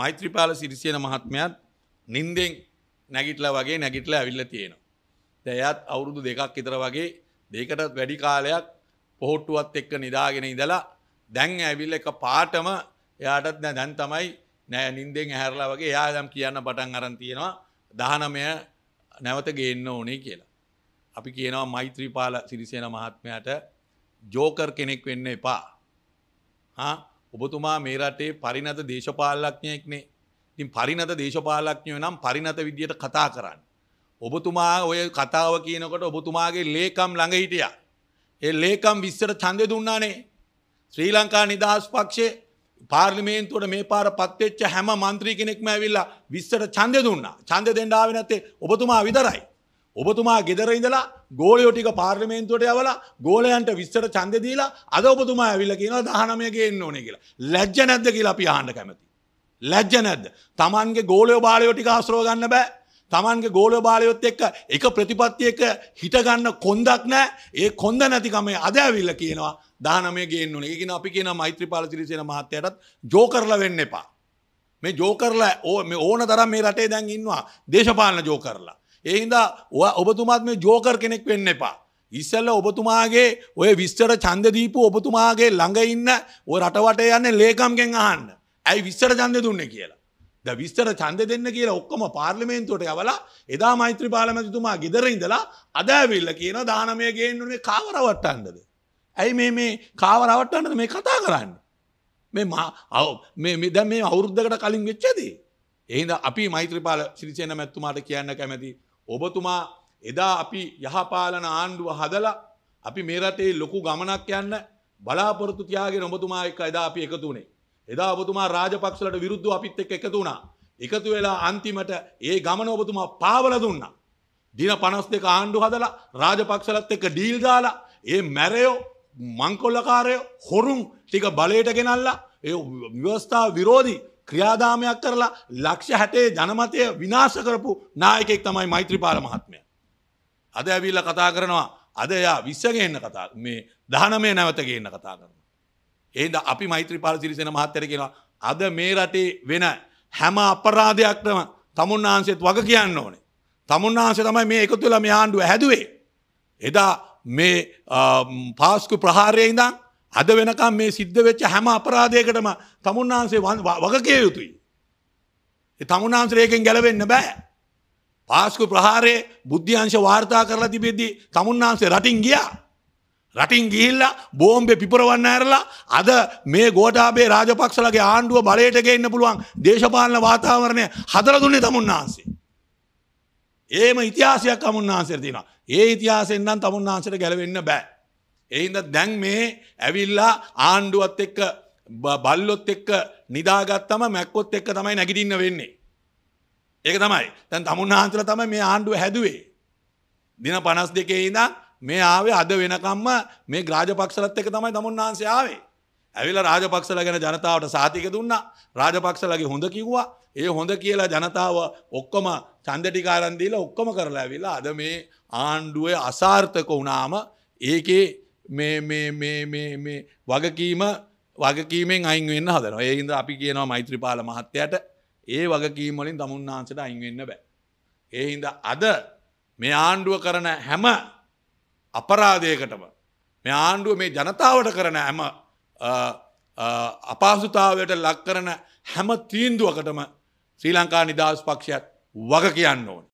මෛත්‍රපාල සිරිසියන මහත්මයත් නින්දෙන් නැගිටල වගේ නැගිටල ඇවිල්ල තියෙනවා. දැයත් අවුරුදු දෙකක් ඉතර වගේ දෙකටත් වැඩි කාලයක් පොහොට්ටුවත් එක්ක නිදාගෙන ඉඳලා දැන් ඇවිල්ල එක පාටම එයාටත් නෑ දැන් තමයි නෑ නින්දෙන් ඇහැරලා වගේ එයා දම් කියන්න පටන් අරන් තියෙනවා දහනමය නැවත ගේන්න ඕනේ කියලා. අපි කියනවා මෛත්‍රීපාල සිරිසේන මහත්මයට ජෝකර් කෙනෙක් වෙන්න එපා. ඔබතුමා මේ රටේ පරිනත දේශපාලඥයෙක්නේ ඉතින් පරිනත දේශපාලඥයෝ නම් පරිනත විදියට කතා කරන්න. ඔබතුමා ඔය කතාව කියනකොට ඔබතුමාගේ ලේකම් ළඟ හිටියා. ඒ ලේකම් විස්සට ඡන්දය දුන්නානේ. ශ්‍රී ලංකා නිදහස් පක්ෂේ පාර්ලිමේන්තුවට මේ පාර පත්වෙච්ච හැම මන්ත්‍රී කෙනෙක්ම ඇවිල්ලා විස්සට ඡන්දය දුන්නා. ඡන්දය දෙන්න ආවේ නැත්තේ ඔබතුමා විතරයි. ඔබතුමා ගෙදර ඉඳලා ගෝලයෝ ටික පාර්ලිමේන්තුවට යවලා ගෝලයන්ට විස්තර ඡන්දය දීලා අද ඔබතුමා ඇවිල්ලා කියනවා 19 ගේන්න ඕනේ කියලා. ලැජ්ජ නැද්ද කියලා අපි අහන්න කැමතියි. ලැජ්ජ නැද්ද? Tamanගේ ගෝලයෝ බාලයෝ ටික ආශ්‍රව ගන්න බෑ. Tamanගේ ගෝලයෝ බාලයොත් එක්ක එක ප්‍රතිපත්තියක හිට ගන්න කොන්දක් නැහැ. ඒ කොන්ද නැතිකම අද ඇවිල්ලා කියනවා 19 ගේන්න ඕනේ. ඒ කියන අපි කියන මෛත්‍රීපාල සිරිසේන මහත්තයාටත් ජෝකර්ලා වෙන්න එපා. මේ ජෝකර්ලා ඕන තරම් මේ රටේ දැන් ඉන්නවා දේශපාලන ජෝකර්ලා. එහින්දා ඔබතුමාත් මේ ජෝකර් කෙනෙක් වෙන්න එපා. ඉස්සල්ල ඔබතුමාගේ ඔය විස්තර චන්දදීපු ඔබතුමාගේ ළඟ ඉන්න ඔය රටවට යන්න ලේකම්ගෙන් අහන්න. ඇයි විස්තර චන්ද දුන්න කියලා. ද විස්තර චන්ද දෙන්න කියලා ඔක්කොම පාර්ලිමේන්තුවට යවලා එදා මෛත්‍රී පාලමැතිතුමා ගෙදර ඉඳලා අදඇවිල්ල කියන දානමය ගේන්නුනේ කාවරවට්ටන්දද. ඇයි මේ මේ කාවරවට්ටන්නද මේ කතා කරන්න. මේ අව දැ මේ අවුරුද්ධකට කලින් වෙච්චදී. එහිද අපි මෛත්‍රපාල සිරිසයන මැත්තුමාට කියන්න කැමැති ඔබතුමා එදා අපි යහපාලන ආණ්ඩුව හදලා අපි මේ රටේ ලොකු ගමනක් යන්න බලාපොරොත්තු තියාගෙන ඔබතුමා එක්ක එදා අපි එකතු වුණේ. එදා ඔබතුමා රාජපක්ෂලට විරුද්ධව අපිත් එක්ක එකතු වුණා. එකතු වෙලා අන්තිමට ඒ ගමන ඔබතුමා පාවල දුන්නා. දින 52 ආණ්ඩු හදලා රාජපක්ෂලත් එක්ක ඩීල් දාලා ඒ මැරයෝ මංකොල්ලකාරයෝ හොරුන් ටික බලයට ගෙනල්ලා ඒ ව්‍යවස්ථා විරෝධී ක්‍රියාදාමයක් කරලා ලක්ෂ හැටේ ජනමතය විනාශ කරපු නායකෙක් තමයි මෛත්‍රපාල මහත්මය. අද ඇවිල්ල කතා කරනවා අද එයා විශ්සගේන්න කතා මේ දහනමය නැවතගේන්න කතා කරන. ඒද අපි මෛත්‍රපාල සිරිසෙන මහත්තර කියෙනවා අද මේ රටේ වෙන හැම අපරාධයක්ටම තමුන්නාන්සෙත් වග කියන්න ඕනේ. තමුන්නාන්සේ තමයි මේ එකතුල මේ ආණ්ඩුව හැදුවේ. එදා මේ පාස්කු ප්‍රහාරය ඉඳං අද වෙනකම් මේ සිද්ධ වෙච්ච හැම අපරාධයකටම තමුන්නාන්සේ වගකය යුතුයි. තමුන්නාන්සරයකෙන් ගැලවෙන්න බෑ. පාස්කු ප්‍රහාරයේ බුද්ධ්‍යංශ වාර්තා කරලා තිබෙද්දී තමුන්නාන්සේ රටින් ගියා. රටින් ගිහිල්ලා බෝම්බෙ පිපරවන්න ඇරලා අද මේ ගෝටාබේ රාජපක්ෂලගේ ආණ්ඩුව බලයට ගෙන්න පුළුවන් දේශපාලන වාතාවරණය හදලා දුන්නේ තමුන්නාන්සේ. ඒම ඉතිහාසයක් තමුන්නාන්සේට තියෙනවා. ඒ ඉතිහාසෙන් නම් තමුන්නාන්සේට ගැලවෙන්න බෑ. එහින්ද දැන් මේ ඇවිල්ලා ආණ්ඩුවත් එක්ක බල්ලොත් එක්ක නිදාගත්තම මැක්කොත් එක්ක තමයි නැගිටින්න වෙන්නේ. ඒක තමයි තැන් තමුන්හන්සල තම මේ ආණ්ඩුව හැදුවේ. දින පනස් දෙකේ ඉඳ මේ ආවේ අද වෙනකම්ම මේ ග්‍රාජපක්ෂලත් එක තමයි තමුන්හන්සේ ආවේ. ඇවිල රාජපක්ෂල ගැන ජනතාවට සාතික දුන්න රාජපක්ෂලගේ හොඳ කිව්වා ඒ හොඳ කියලා ජනතාව ඔක්කොම චන්දටිකාරන්දීල ඔක්කොම කරලා ඇවිලා අද මේ ආණ්ඩුවේ අසාර්ථක වුණාම ඒකේ වගකීම වගකීමෙන් අයින්වෙන්න හදන ඒහිද අපි කියනවා මෛත්‍රපාල මහත්තයට ඒ වගකීමලින් තමුන්නාන්සට අයින්වෙන්න බෑ. ඒහින්ද අද මේ ආණ්ඩුව කරන හැම අපරාධයකටම මේ ආණ්ඩුව මේ ජනතාවට කරන හැම අපාසුතාවයට ලක් කරන හැම තීන්දුවකටම ශ්‍රී ලංකා නිදහස් පක්ෂයක් වග කියන්න ඕන.